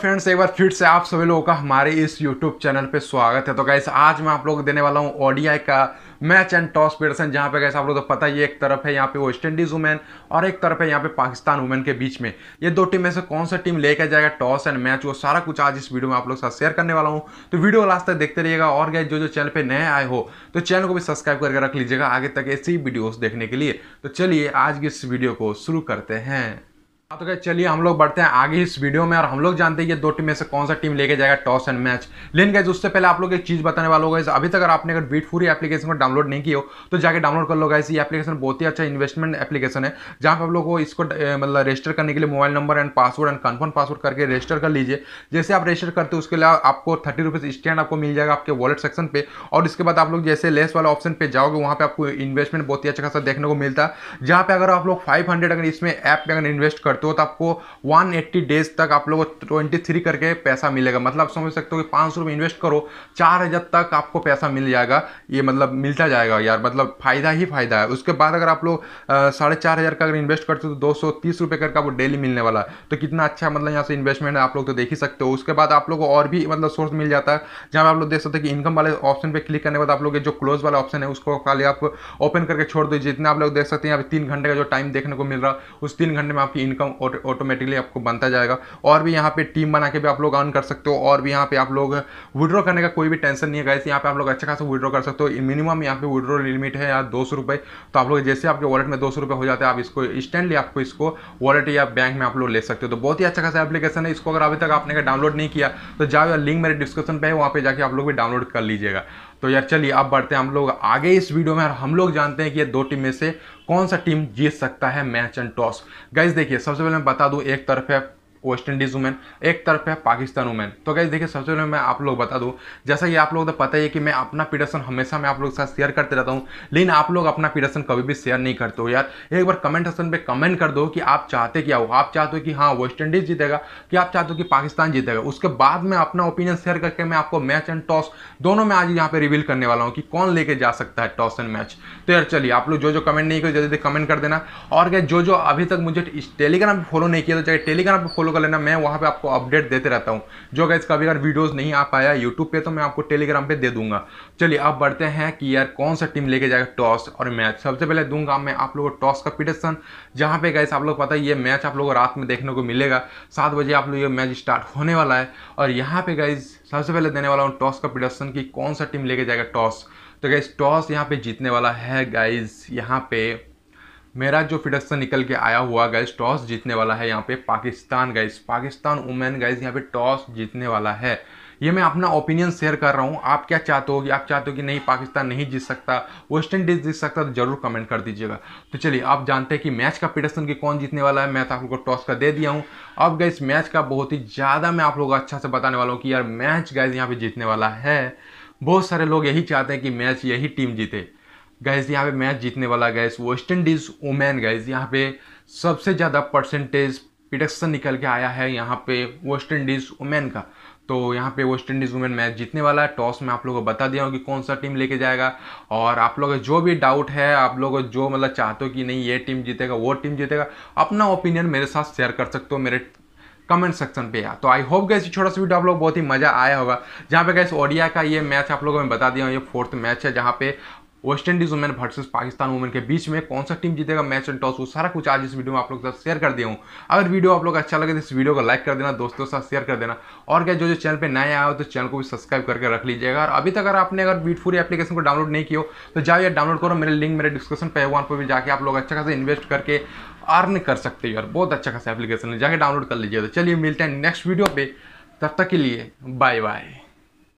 friends एक बार फिर से आप सभी लोगों का हमारे इस यूट्यूब चैनल पे स्वागत है तो गैस आज मैं आप लोग देने वाला हूँ ओडीआई का मैच एंड टॉस प्रदर्शन जहाँ पे गैस आप लोग तो पता ही एक तरफ है यहाँ पे वेस्ट इंडीज़ वुमेन और एक तरफ है यहाँ पे पाकिस्तान वुमेन के बीच में ये दो टीम में से कौन सा टीम लेकर जाएगा टॉस एंड मैच वो सारा कुछ आज इस वीडियो में आप लोग साथ शेयर करने वाला हूँ तो वीडियो लास्ट तक देखते रहिएगा और गैस जो जो चैनल पर नए आए हो तो चैनल को भी सब्सक्राइब करके रख लीजिएगा आगे तक ऐसी वीडियोज़ देखने के लिए तो चलिए आज की इस वीडियो को शुरू करते हैं हाँ, तो क्या चलिए हम लोग बढ़ते हैं आगे इस वीडियो में और हम लोग जानते हैं ये दो टीम में से कौन सा टीम लेके जाएगा टॉस एंड मैच लेकिन गाइज उससे पहले आप लोग एक चीज़ बताने वाला होगा अभी तक अगर आपने अगर बीट फूरी एप्लीकेशन को डाउनलोड नहीं किया हो तो जाकर डाउनलोड कर लो गाइस ये एप्लीकेशन बहुत ही अच्छा इन्वेस्टमेंट एप्लीकेशन है जहाँ पर आप लोग को इसको मतलब रजिस्टर करने के लिए mobile number and password and confirm password करके रजिस्टर कर लीजिए जैसे आप रजिस्टर करते हो उसके लिए आपको थर्टी रुपीज़ स्टैंड आपको मिल जाएगा आपके वॉलेट सेक्शन पर और इसके बाद आप लोग जैसे लेस वाला ऑप्शन पर जाओगे वहाँ पर आपको इन्वेस्टमेंट बहुत ही अच्छा खासा देखने को मिलता है जहाँ पर अगर आप लोग फाइव अगर इसमें ऐप में अगर इन्वेस्ट करते करते हो तो आपको 180 डेज तक आप लोगों को 23 करके पैसा मिलेगा मतलब समझ सकते हो कि पाँच सौ इन्वेस्ट करो चार हज़ार तक आपको पैसा मिल जाएगा ये मतलब मिलता जाएगा यार मतलब फ़ायदा ही फ़ायदा है उसके बाद अगर आप लोग साढ़े चार हज़ार का अगर इन्वेस्ट करते हो तो दो सौ तीस रुपये करके आपको डेली मिलने वाला है तो कितना अच्छा मतलब यहाँ से इन्वेस्टमेंट है आप लोग तो देख ही सकते हो उसके बाद आप लोग को और भी मतलब सोर्स मिल जाता है जहाँ आप लोग देख सकते हो कि इनकम वाले ऑप्शन पर क्लिक करने के बाद आप लोग जो क्लोज वाला ऑप्शन है उसको खाली आप ओपन करके छोड़ दो जितना आप लोग देख सकते हैं यहाँ पर तीन घंटे का जो टाइम देखने को मिल रहा उस तीन घंटे में आपकी इनकम ऑटोमेटिकली आपको बनता जाएगा और भी यहाँ पे टीम बना के भी आप लोग अर्न कर सकते हो और भी यहाँ पे आप लोग विड्रॉ करने का कोई भी टेंशन नहीं है गाइस यहाँ पे आप लोग अच्छा खासा विड्रॉ कर सकते हो मिनिमम यहाँ पे विड्रो लिमिट है यार दो तो आप लोग जैसे आपके वॉलेट में दो हो जाते हैं आप इसको इंस्टेंटली आपको इसको वॉलेट या बैंक में आप लोग ले सकते हो तो बहुत ही अच्छा खासा एप्लीकेशन है इसको अगर अभी तक आपने डाउनलोड नहीं किया तो जाओ लिंक मेरे डिस्क्रिप्शन पर है वहाँ पर जाकर आप लोग भी डाउनलोड कर लीजिएगा तो यार चलिए अब बढ़ते हैं हम लोग आगे इस वीडियो में और हम लोग जानते हैं कि ये दो टीम में से कौन सा टीम जीत सकता है मैच एंड टॉस गाइज देखिए सबसे पहले मैं बता दूं एक तरफ है वेस्ट इंडीज़ वुमेन एक तरफ है पाकिस्तान वुमेन तो कैसे देखिए सबसे पहले मैं आप लोग बता दूँ जैसा कि आप लोग तो पता ही है कि मैं अपना पीडर्सन हमेशा मैं आप लोग के साथ शेयर करते रहता हूँ लेकिन आप लोग अपना पीडर्सन कभी भी शेयर नहीं करते हो यार एक बार कमेंट सेक्शन पर कमेंट कर दो कि आप चाहते क्या हो आप चाहते हो कि हाँ वेस्ट इंडीज़ जीतेगा कि आप चाहते हो कि पाकिस्तान जीतेगा उसके बाद में अपना ओपिनियन शेयर करके मैं आपको मैच एंड टॉस दोनों में आज यहाँ पर रिवील करने वाला हूँ कि कौन लेके जा सकता है टॉस एंड मैच तो यार चलिए आप लोग जो जो कमेंट नहीं करो जल्दी कमेंट कर देना और क्या जो जो अभी तक मुझे टेलीग्राम पर फॉलो नहीं किया तो चाहे टेलीग्राम पर फॉलो फॉलो कर लेना मैं वहाँ पे आपको अपडेट देते रहता हूँ जो गैस कभी अगर वीडियोस नहीं आ पाया यूट्यूब पे तो मैं आपको टेलीग्राम पे दे दूंगा चलिए अब बढ़ते हैं कि यार कौन सा टीम लेके जाएगा टॉस और मैच सबसे पहले दूंगा मैं आप लोगों को टॉस का पिटिशन जहाँ पे गैस आप लोग पता है ये मैच आप लोग को रात में देखने को मिलेगा सात बजे आप लोग ये मैच स्टार्ट होने वाला है और यहाँ पे गैस सबसे पहले देने वाला हूँ टॉस का पिटिशन कि कौन सा टीम लेके जाएगा टॉस तो गैस टॉस यहाँ पे जीतने वाला है गाइज यहाँ पे मेरा जो प्रोडक्शन निकल के आया हुआ गैस टॉस जीतने वाला है यहाँ पे Pakistan guess Pakistan women guess यहाँ पे टॉस जीतने वाला है ये मैं अपना ओपिनियन शेयर कर रहा हूँ आप क्या चाहते हो कि आप चाहते हो कि नहीं पाकिस्तान नहीं जीत सकता वेस्ट इंडीज जीत सकता तो जरूर कमेंट कर दीजिएगा तो चलिए आप जानते हैं कि मैच का प्रिडक्शन की कौन जीतने वाला है मैं तो आप लोग को टॉस का दे दिया हूँ अब गए मैच का बहुत ही ज़्यादा मैं आप लोग अच्छा से बताने वाला हूँ कि यार मैच गाइज यहाँ पर जीतने वाला है बहुत सारे लोग यही चाहते हैं कि मैच यही टीम जीते गैस यहाँ पे मैच जीतने वाला guess West Indies women guess यहाँ पे सबसे ज़्यादा परसेंटेज प्रिडक्शन निकल के आया है यहाँ पे वेस्ट इंडीज़ वुमेन का तो यहाँ पे वेस्ट इंडीज़ वुमेन मैच जीतने वाला है टॉस में आप लोगों को बता दिया हूँ कि कौन सा टीम लेके जाएगा और आप का जो भी डाउट है आप लोग जो मतलब चाहते हो कि नहीं ये टीम जीतेगा वो टीम जीतेगा अपना ओपिनियन मेरे साथ शेयर कर सकते हो मेरे कमेंट सेक्शन पे या तो आई होप गए छोटा सा वीडियो आप लोग बहुत ही मजा आया होगा जहाँ पे गए ओडिया का ये मैच आप लोगों को मैं बता दिया हूँ ये फोर्थ मैच है जहाँ पे West Indies women versus Pakistan women के बीच में कौन सा टीम जीतेगा मैच एंड टॉस वो सारा कुछ आज इस वीडियो में आप लोग शेयर कर दिया हूँ अगर वीडियो आप लोग अच्छा लगे तो इस वीडियो को लाइक कर देना दोस्तों के साथ शेयर कर देना और क्या जो जो चैनल पर नया आया हो तो चैनल को भी सब्सक्राइब करके रख लीजिएगा और अभी तक अगर आपने अगर फूरी एप्लीकेशन को डाउनलोड नहीं किया तो जाओ या डाउनलोड करो मेरे लिंक मेरे डिस्क्रिप्शन पे वहाँ पर भी जाकर आप लोग अच्छा खासा इन्वेस्ट करके अर्न कर सकते हो और बहुत अच्छा खासा एप्लीकेशन है जाकर डाउनलोड कर लीजिए तो चलिए मिलते हैं नेक्स्ट वीडियो पर तब तक के लिए बाय बाय